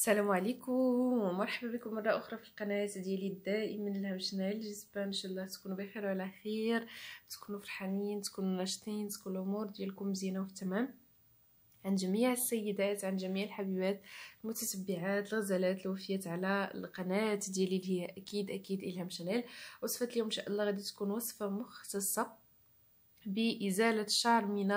السلام عليكم ومرحبا بكم مره اخرى في القناه ديالي الدائم الهمشنال جسبا ان شاء الله تكونوا بخير وعلى خير تكونوا فرحانين تكونوا ناشطين تكون الامور ديالكم مزيانه وفي تمام عن جميع السيدات عن جميع الحبيبات المتتبعات الغزالات الوفيات على القناه ديالي اللي هي اكيد اكيد الهام شنال وصفه اليوم ان شاء الله غادي تكون وصفه مختصه بإزالة الشعر من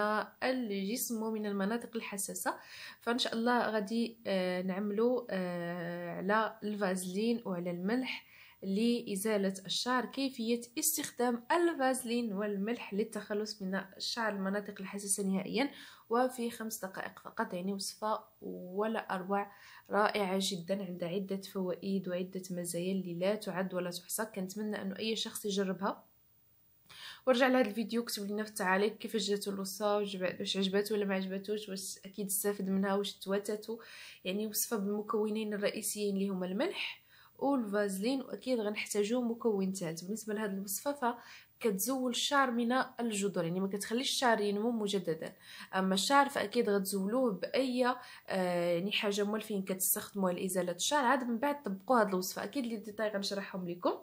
الجسم ومن المناطق الحساسة فإن شاء الله غادي آه، نعملو آه، على الفازلين وعلى الملح لإزالة الشعر كيفية استخدام الفازلين والملح للتخلص من الشعر المناطق الحساسة نهائيا وفي خمس دقائق فقط يعني وصفة ولا أروع رائعة جدا عندها عدة فوائد وعدة مزايا اللي لا تعد ولا تحصى كنتمنى أنه أي شخص يجربها ورجع لهذا الفيديو كتب لنا في التعاليق كيفاش جاتو الوصفه واش عجباتو ولا ما عجباتوش واش اكيد استفد منها واش تواتاتو يعني وصفه بالمكونين الرئيسيين اللي هما الملح والفازلين واكيد غنحتاجو مكون ثالث بالنسبه لهذه الوصفه كتزول الشعر من الجذور يعني ما كتخليش الشعر ينمو مجددا اما الشعر فاكيد غتزولوه باي آه يعني حاجه مولفين كتستخدموها لازاله الشعر عاد من بعد طبقوا هذه الوصفه اكيد لي ديتاي غنشرحهم لكم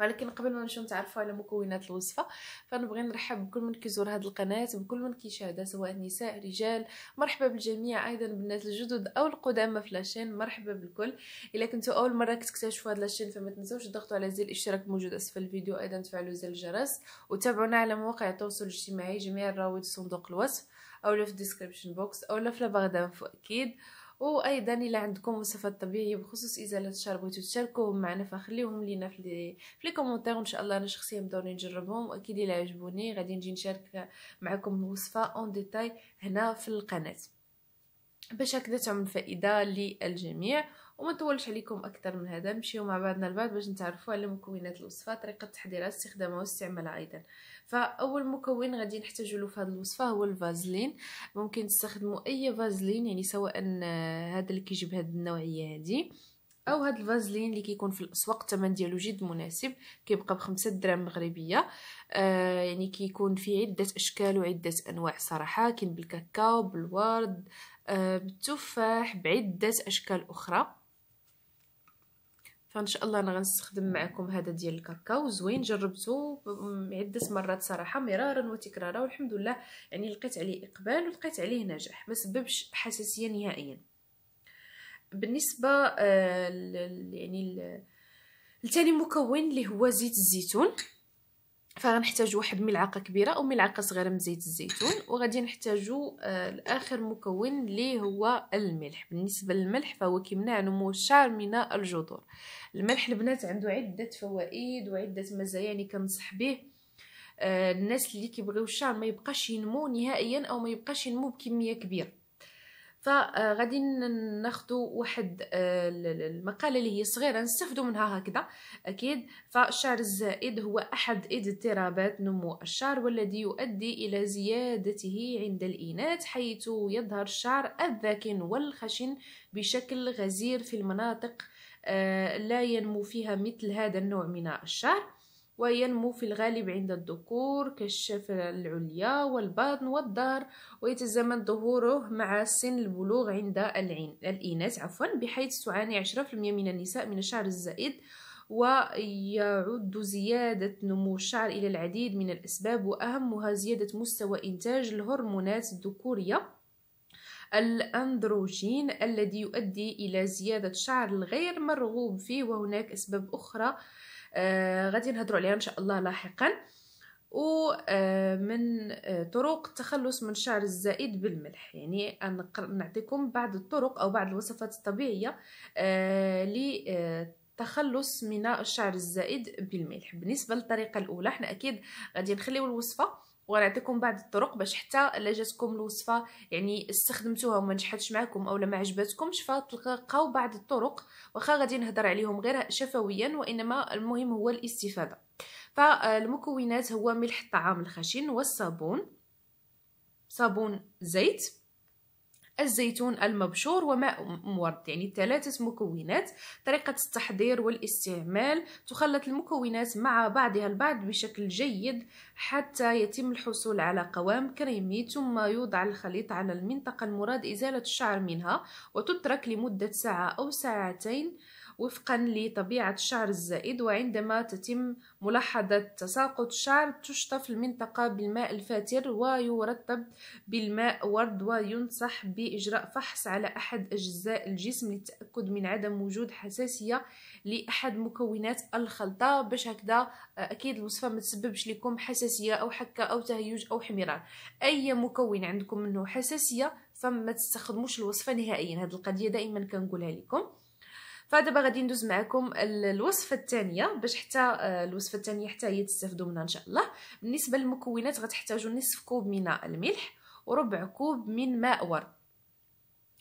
ولكن قبل ما نمشيو نتعرفوا على مكونات الوصفه فنبغي نرحب بكل من كيزور هذه القناه بكل من كيشاهدها سواء نساء رجال مرحبا بالجميع ايضا بالناس الجدد او القدامى في لاشين مرحبا بالكل الا كنتوا اول مره كتكتشفوا هذا لاشين فما تنساوش تضغطوا على زر الاشتراك موجود اسفل الفيديو ايضا تفعلوا زر الجرس وتابعونا على مواقع التواصل الاجتماعي جميع الروابط في صندوق الوصف او في الديسكريبشن بوكس او في لاباغ دانفو اكيد وايضا الى عندكم وصفات طبيعيه بخصوص ازاله الشعر بغيتو تشاركوهم معنا فخليوهم لينا في لي في كومونتير وان شاء الله انا شخصيا ضروري نجربهم واكيد الى عجبوني غادي نجي نشارك معكم الوصفه اون ديتاي هنا في القناه باش هكذا تعم فائده للجميع وما نطولش عليكم اكثر من هذا نمشيو مع بعضنا البعض باش نتعرفوا على مكونات الوصفه طريقه تحضيرها استخدامها واستعمالها ايضا فاول مكون غادي نحتاجوا له في هذه الوصفه هو الفازلين ممكن تستخدموا اي فازلين يعني سواء هذا آه، اللي كيجيب هذه النوعيه هذه او هاد الفازلين اللي كيكون في الاسواق الثمن ديالو جد مناسب كيبقى بخمسة دراهم مغربيه آه يعني كيكون فيه عده اشكال وعده انواع صراحه كاين بالكاكاو بالورد آه بالتفاح بعده اشكال اخرى فان شاء الله انا غنستخدم معكم هذا ديال الكاكاو زوين جربته عده مرات صراحه مرارا وتكرارا والحمد لله يعني لقيت عليه اقبال ولقيت عليه نجاح ما سببش حساسيه نهائيا بالنسبه آه يعني الثاني مكون اللي هو زيت الزيتون فغنحتاجو واحد ملعقه كبيره او ملعقه صغيره من زيت الزيتون وغادي نحتاجو آه، الاخر مكون اللي هو الملح بالنسبه للملح فهو كيمنع نمو الشعر من الجذور الملح البنات عنده عده فوائد وعده مزايا يعني كنصح به آه، الناس اللي كيبغيو الشعر ما يبقاش ينمو نهائيا او ما يبقاش ينمو بكميه كبيره فغادي ناخذوا واحد آه، المقاله اللي هي صغيره نستافدوا منها هكذا اكيد فالشعر الزائد هو احد اضطرابات نمو الشعر والذي يؤدي الى زيادته عند الاناث حيث يظهر الشعر الذاكن والخشن بشكل غزير في المناطق آه، لا ينمو فيها مثل هذا النوع من الشعر وينمو في الغالب عند الذكور كالشفة العليا والبطن والظهر ويتزامن ظهوره مع سن البلوغ عند العين الإناث عفوا بحيث تعاني 10% من النساء من الشعر الزائد ويعد زيادة نمو الشعر إلى العديد من الأسباب وأهمها زيادة مستوى إنتاج الهرمونات الذكورية الأندروجين الذي يؤدي إلى زيادة شعر الغير مرغوب فيه وهناك أسباب أخرى آه آه غادي نهضروا عليها ان شاء الله لاحقا ومن آه، آه، طرق التخلص من الشعر الزائد بالملح يعني نعطيكم بعض الطرق او بعض الوصفات الطبيعيه آه، للتخلص من الشعر الزائد بالملح بالنسبه للطريقه الاولى حنا اكيد غادي نخليو الوصفه ونعطيكم بعض الطرق باش حتى الا جاتكم الوصفه يعني استخدمتوها وما نجحتش معكم اولا ما عجبتكمش فتلقاو بعض الطرق واخا غادي نهضر عليهم غير شفويا وانما المهم هو الاستفاده فالمكونات هو ملح الطعام الخشن والصابون صابون زيت الزيتون المبشور وماء مورد يعني ثلاثة مكونات طريقة التحضير والاستعمال تخلط المكونات مع بعضها البعض بشكل جيد حتى يتم الحصول على قوام كريمي ثم يوضع الخليط على المنطقة المراد إزالة الشعر منها وتترك لمدة ساعة أو ساعتين وفقا لطبيعة الشعر الزائد وعندما تتم ملاحظة تساقط الشعر تشطف المنطقة بالماء الفاتر ويرطب بالماء ورد وينصح بإجراء فحص على أحد أجزاء الجسم للتأكد من عدم وجود حساسية لأحد مكونات الخلطة باش هكذا آه، أكيد الوصفة ما تسببش لكم حساسية أو حكة أو تهيج أو حمرار أي مكون عندكم منه حساسية فما تستخدموش الوصفة نهائيا هاد القضية دائما كنقولها لكم فدابا غادي ندوز معكم الوصفه الثانيه باش حتى آه، الوصفه الثانيه حتى هي تستافدوا منها ان شاء الله بالنسبه للمكونات غتحتاجوا نصف كوب من الملح وربع كوب من ماء ورد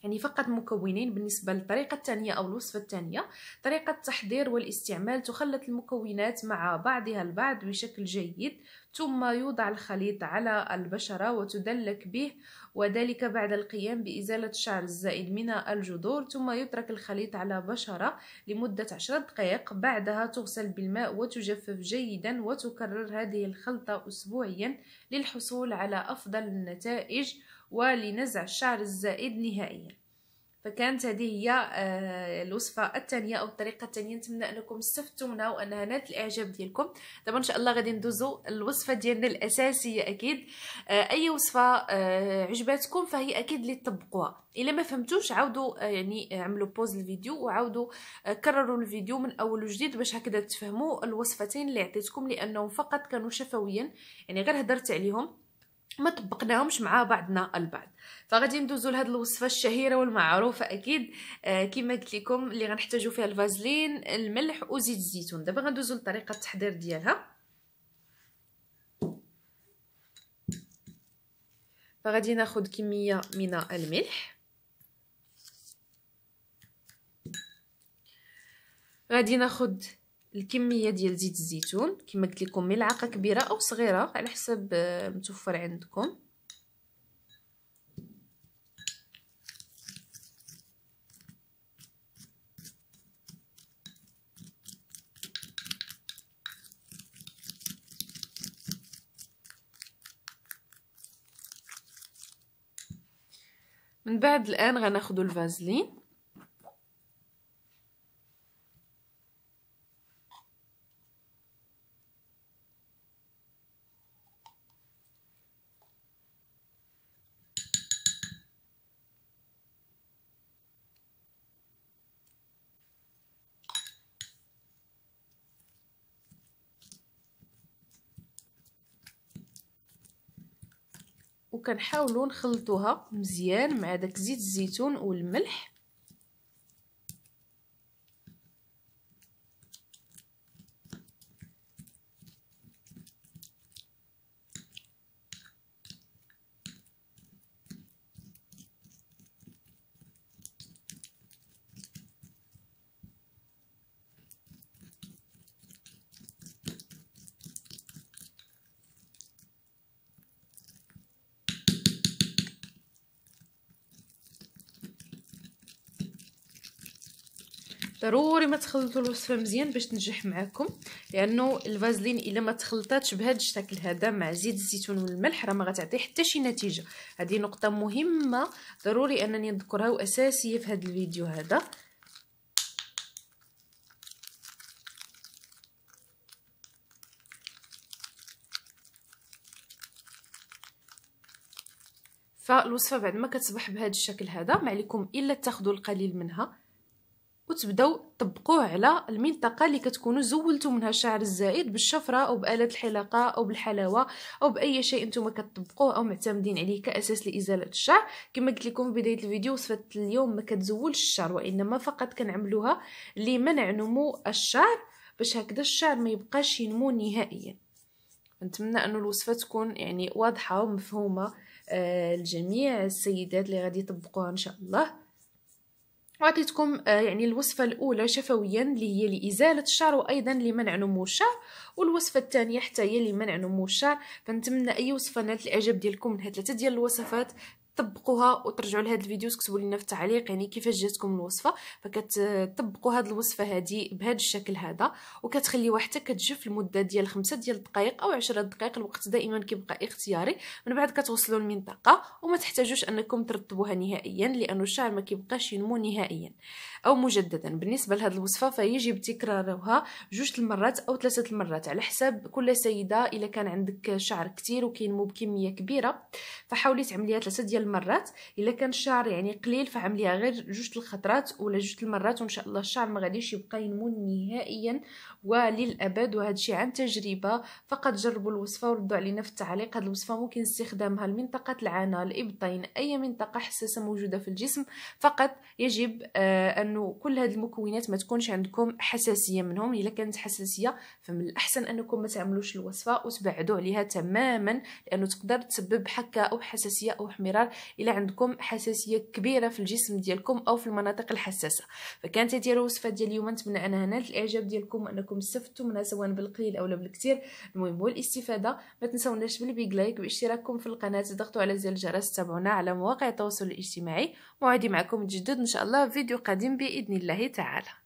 يعني فقط مكونين بالنسبة للطريقة الثانية أو الوصفة الثانية طريقة التحضير والاستعمال تخلط المكونات مع بعضها البعض بشكل جيد ثم يوضع الخليط على البشرة وتدلك به وذلك بعد القيام بإزالة الشعر الزائد من الجذور ثم يترك الخليط على بشرة لمدة عشرة دقائق بعدها تغسل بالماء وتجفف جيدا وتكرر هذه الخلطة أسبوعيا للحصول على أفضل النتائج ولنزع الشعر الزائد نهائيا فكانت هذه هي آه، الوصفه الثانيه او الطريقه الثانيه نتمنى انكم استفدتوا منها وانها نالت الاعجاب ديالكم دابا ان شاء الله غادي ندوزو الوصفه ديالنا الاساسيه اكيد آه، اي وصفه آه، عجباتكم فهي اكيد اللي تطبقوها الا ما فهمتوش عاودوا يعني عملوا بوز الفيديو وعاودوا كرروا الفيديو من اول وجديد باش هكذا تفهموا الوصفتين اللي عطيتكم لانهم فقط كانوا شفويا يعني غير هضرت عليهم ما طبقناهمش مع بعضنا البعض فغادي ندوزو لهاد الوصفه الشهيره والمعروفه اكيد آه كما قلت لكم اللي غنحتاجو فيها الفازلين الملح وزيت الزيتون دابا غندوزو لطريقه التحضير ديالها فغادي ناخذ كميه من الملح غادي ناخذ الكميه ديال زيت الزيتون كما قلت لكم ملعقه كبيره او صغيره على حسب آه، متوفر عندكم من بعد الان غناخذ الفازلين وكنحاولوا نخلطوها مزيان مع داك زيت الزيتون والملح ضروري ما تخلطوا الوصفه مزيان باش تنجح معكم لانه الفازلين الا ما تخلطاتش بهذا الشكل هذا مع زيت الزيتون والملح راه ما غتعطي حتى شي نتيجه هذه نقطه مهمه ضروري انني نذكرها واساسيه في هذا الفيديو هذا فالوصفه بعد ما كتصبح بهذا الشكل هذا ما عليكم الا تاخذوا القليل منها وتبداو طبقوه على المنطقه اللي كتكونوا زولتوا منها الشعر الزائد بالشفره او باله الحلاقه او بالحلاوه او باي شيء نتوما كتطبقوه او معتمدين عليه كاساس لازاله الشعر كما قلت لكم في بدايه الفيديو وصفه اليوم ما كتزولش الشعر وانما فقط كنعملوها لمنع نمو الشعر باش هكذا الشعر ما يبقاش ينمو نهائيا نتمنى ان الوصفه تكون يعني واضحه ومفهومه آه لجميع السيدات اللي غادي يطبقوها ان شاء الله وعطيتكم آه، يعني الوصفة الأولى شفويا اللي هي لإزالة الشعر وأيضا لمنع نمو الشعر والوصفة الثانية حتى هي لمنع نمو الشعر فنتمنى أي وصفة نالت الإعجاب ديالكم من هاد ثلاثة ديال الوصفات طبقوها وترجعوا لهاد الفيديو تكتبوا لنا في التعليق يعني كيفاش جاتكم الوصفه فكتطبقوا هاد الوصفه هادي بهذا الشكل هذا وكتخليوها حتى كتجف المده ديال خمسة ديال الدقائق او عشرة دقائق الوقت دائما كيبقى اختياري من بعد كتوصلوا للمنطقه وما تحتاجوش انكم ترطبوها نهائيا لانه الشعر ما كيبقاش ينمو نهائيا او مجددا بالنسبه لهاد الوصفه فيجب تكرارها جوج المرات او ثلاثه المرات على حسب كل سيده الا كان عندك شعر كتير وكينمو بكميه كبيره فحاولي تعمليها ثلاثه ديال المرات الا كان الشعر يعني قليل فعمليها غير جوج الخطرات ولا جوج المرات وان شاء الله الشعر ما غاديش يبقى ينمو نهائيا وللابد وهذا الشيء عن تجربه فقط جربوا الوصفه وردوا علينا في التعليق هذه الوصفه ممكن استخدامها لمنطقه العانه الابطين اي منطقه حساسه موجوده في الجسم فقط يجب آه انه كل هذه المكونات ما تكونش عندكم حساسيه منهم الا كانت حساسيه فمن الاحسن انكم ما تعملوش الوصفه وتبعدوا عليها تماما لانه تقدر تسبب حكه او حساسيه او احمرار الا عندكم حساسيه كبيره في الجسم ديالكم او في المناطق الحساسه فكانت هذه الوصفه ديال اليوم نتمنى انها نالت الاعجاب ديالكم انكم استفدتوا منها سواء بالقليل او بالكثير المهم هو الاستفاده ما تنساوناش بالبيك لايك واشتراككم في القناه ضغطوا على زر الجرس تابعونا على مواقع التواصل الاجتماعي موعدي معكم جدد ان شاء الله فيديو قادم باذن الله تعالى